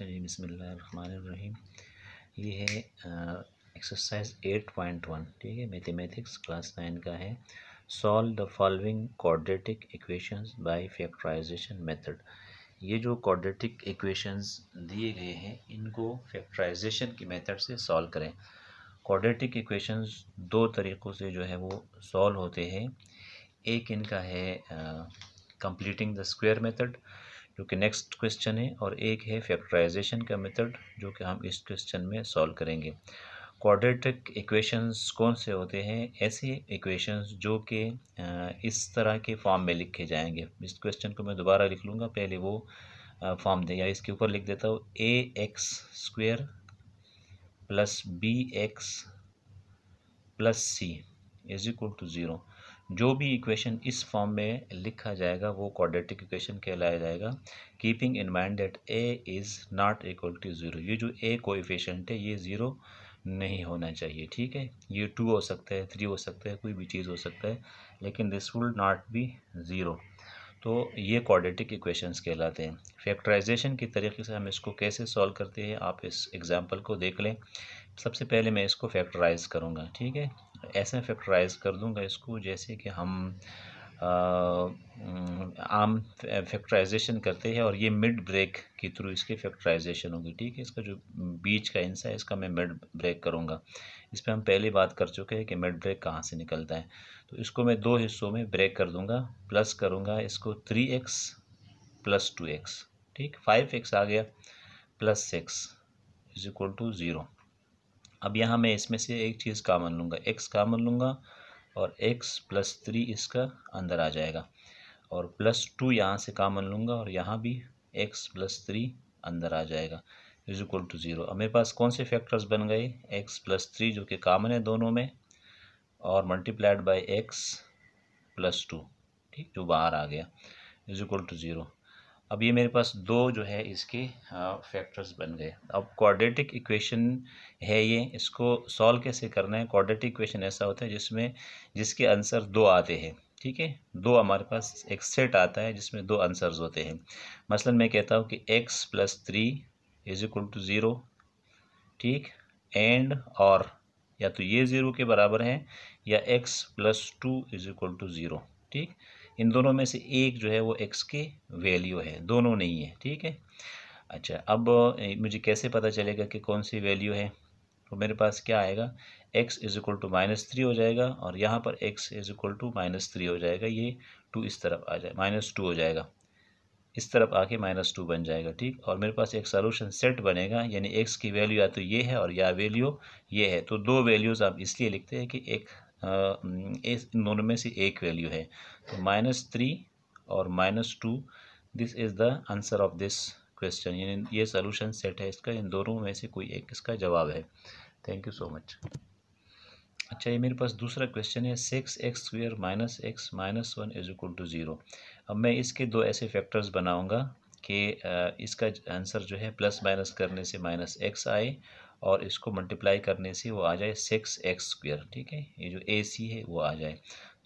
चलिए बिसमीम ये है एक्सरसाइज एट पॉइंट वन ठीक है मैथमेटिक्स क्लास नाइन का है solve the following quadratic equations by factorization method ये जो कॉर्डेटिक इक्वेशंस दिए गए हैं इनको फैक्टराइजेशन की मेथड से सॉल्व करें कॉर्डेटिक इक्वेशंस दो तरीक़ों से जो है वो सॉल्व होते हैं एक इनका है कंप्लीटिंग द स्क्वेयर मेथड जो कि नेक्स्ट क्वेश्चन है और एक है फैक्टराइजेशन का मेथड जो कि हम इस क्वेश्चन में सॉल्व करेंगे क्वाड्रेटिक इक्वेशंस कौन से होते हैं ऐसे इक्वेशंस जो कि इस तरह के फॉर्म में लिखे जाएंगे इस क्वेश्चन को मैं दोबारा लिख लूँगा पहले वो फॉर्म दे या इसके ऊपर लिख देता हूँ A X square plus B X plus C is equal to zero जो भी इक्वेशन इस फॉर्म में लिखा जाएगा वो क्वाड्रेटिक इक्वेशन कहलाया जाएगा keeping in mind that a is not equal to zero ये जो ए कोएफिशिएंट है ये ज़ीरो नहीं होना चाहिए ठीक है ये टू हो सकता है थ्री हो सकता है कोई भी चीज़ हो सकता है लेकिन this will not be zero तो ये क्वाड्रेटिक इक्वेशंस कहलाते हैं फैक्टराइजेशन के तरीके से हम इसको कैसे सॉल्व करते हैं आप इस एग्ज़ाम्पल को देख लें सबसे पहले मैं इसको फैक्टराइज़ करूँगा ठीक है ऐसे फैक्टराइज कर दूंगा इसको जैसे कि हम आ, आम फैक्टराइजेशन करते हैं और ये मिड ब्रेक के थ्रू इसकी फैक्टराइजेशन होगी ठीक है इसका जो बीच का इंसा है इसका मैं मिड ब्रेक करूँगा इस पर हम पहले बात कर चुके हैं कि मिड ब्रेक कहाँ से निकलता है तो इसको मैं दो हिस्सों में ब्रेक कर दूँगा प्लस करूँगा इसको three x plus two x ठीक फाइव एक्स आ गया plus six is equal to zero अब यहाँ मैं इसमें से एक चीज़ कामन लूँगा एक्स कामन लूँगा और एक्स प्लस थ्री इसका अंदर आ जाएगा और प्लस टू यहाँ से कामन लूँगा और यहाँ भी एक्स प्लस थ्री अंदर आ जाएगा इज इक्वल टू ज़ीरो अब मेरे पास कौन से फैक्टर्स बन गए एक्स प्लस थ्री जो कि कामन है दोनों में और multiplied by x plus two ठीक जो बाहर आ गया इज इक्वल टू ज़ीरो अब ये मेरे पास दो जो है इसके फैक्टर्स बन गए अब क्वाड्रेटिक इक्वेशन है ये इसको सॉल्व कैसे करना है क्वाड्रेटिक इक्वेशन ऐसा होता है जिसमें जिसके आंसर दो आते हैं ठीक है दो हमारे पास एक सेट आता है जिसमें दो आंसर्स होते हैं मसलन मैं कहता हूँ कि x plus three is equal to zero ठीक एंड और या तो ये ज़ीरो के बराबर है या x plus two is equal to zero ठीक इन दोनों में से एक जो है वो एक्स की वैल्यू है दोनों नहीं है ठीक है अच्छा अब मुझे कैसे पता चलेगा कि कौन सी वैल्यू है तो मेरे पास क्या आएगा x is equal to minus three हो जाएगा और यहाँ पर x is equal to minus three हो जाएगा ये टू इस तरफ आ जाए माइनस टू हो जाएगा इस तरफ आके माइनस टू बन जाएगा ठीक और मेरे पास एक सोलूशन सेट बनेगा यानी x की वैल्यू या तो ये है और या वैल्यू ये है तो दो वैल्यूज़ आप इसलिए लिखते हैं कि एक इस दोनों में से एक वैल्यू है तो माइनस थ्री और minus two this is the answer of this question यानी ये सोलूशन सेट है इसका इन दोनों में से कोई एक इसका जवाब है थैंक यू सो मच अच्छा ये मेरे पास दूसरा क्वेश्चन है six x square minus x minus one is equal to zero अब मैं इसके दो ऐसे फैक्टर्स बनाऊंगा कि इसका आंसर जो है प्लस माइनस करने से माइनस एक्स आए और इसको मल्टीप्लाई करने से वो आ जाए सिक्स एक्स स्क्वेयर ठीक है ये जो ए सी है वो आ जाए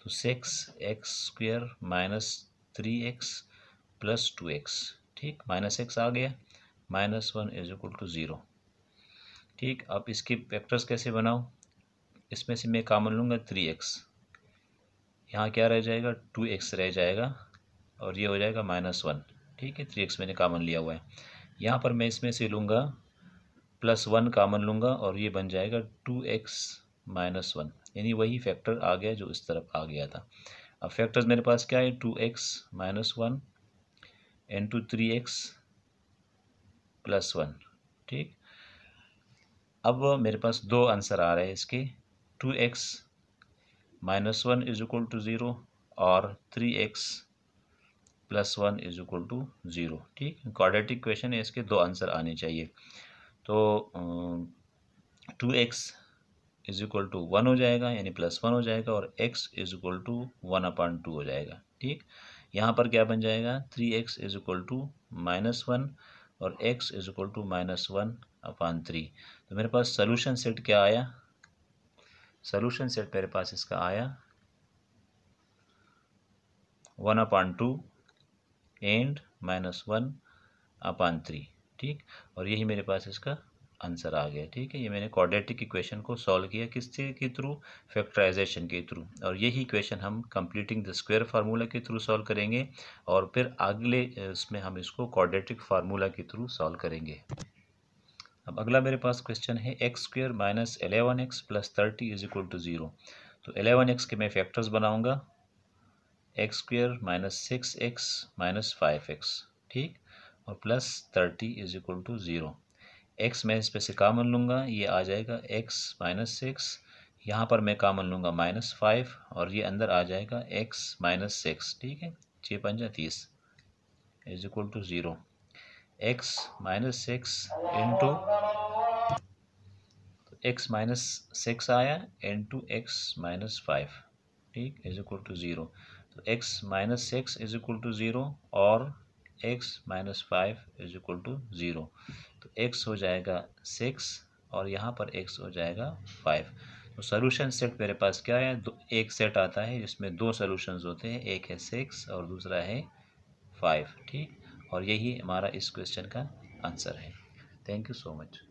तो six x square minus three x plus two x ठीक माइनस एक्स आ गया minus one is equal to zero ठीक अब इसके फैक्टर्स कैसे बनाऊँ इसमें से मैं कामन लूँगा थ्री एक्स यहाँ क्या रह जाएगा टू एक्स रह जाएगा और ये हो जाएगा माइनस वन ठीक है थ्री एक्स मैंने कामन लिया हुआ है यहाँ पर मैं इसमें से लूँगा प्लस वन कामन लूँगा और ये बन जाएगा टू एक्स माइनस वन यानी वही फैक्टर आ गया जो इस तरफ आ गया था अब फैक्टर्स मेरे पास क्या है two x minus one into three x plus one ठीक अब मेरे पास दो आंसर आ रहे हैं इसके two x minus one is equal to zero और three x plus one is equal to zero ठीक क्वाड्रेटिक क्वेश्चन है इसके दो आंसर आने चाहिए तो two x is equal to one हो जाएगा यानी प्लस वन हो जाएगा और x is equal to one upon two हो जाएगा ठीक यहाँ पर क्या बन जाएगा three x is equal to minus one और x is equal to minus one upon three तो मेरे पास सोल्यूशन सेट क्या आया सोल्यूशन सेट मेरे पास इसका आया one upon two and minus one upon three ठीक और यही मेरे पास इसका आंसर आ गया ठीक है ये मैंने क्वाड्रेटिक इक्वेशन को सॉल्व किया किस चीज़ के थ्रू फैक्टराइजेशन के थ्रू और यही इक्वेशन हम कंप्लीटिंग द स्क्वायर फार्मूला के थ्रू सॉल्व करेंगे और फिर अगले इसमें हम इसको क्वाड्रेटिक फार्मूला के थ्रू सॉल्व करेंगे अब अगला मेरे पास क्वेश्चन है x square minus eleven x plus thirty is equal to zero तो एलेवन एक्स के मैं फैक्टर्स बनाऊँगा x square minus six x minus five x ठीक और plus thirty is equal to zero x मैं इस पर से कामन लूँगा ये आ जाएगा एक्स माइनस सिक्स यहाँ पर मैं कामन लूँगा माइनस फाइव और ये अंदर आ जाएगा एक्स माइनस सिक्स ठीक है छः पंजा तीस is equal to zero x minus six into x minus six आया इंटू एक्स माइनस फाइव ठीक इज इक्वल टू ज़ीरो तो x minus six is equal to zero और x minus five is equal to zero तो x हो जाएगा six और यहाँ पर एक्स हो जाएगा फाइव तो सोलूशन सेट मेरे पास क्या है दो एक सेट आता है जिसमें दो सोल्यूशंस होते हैं एक है सिक्स और दूसरा है फाइव ठीक और यही हमारा इस क्वेश्चन का आंसर है थैंक यू सो मच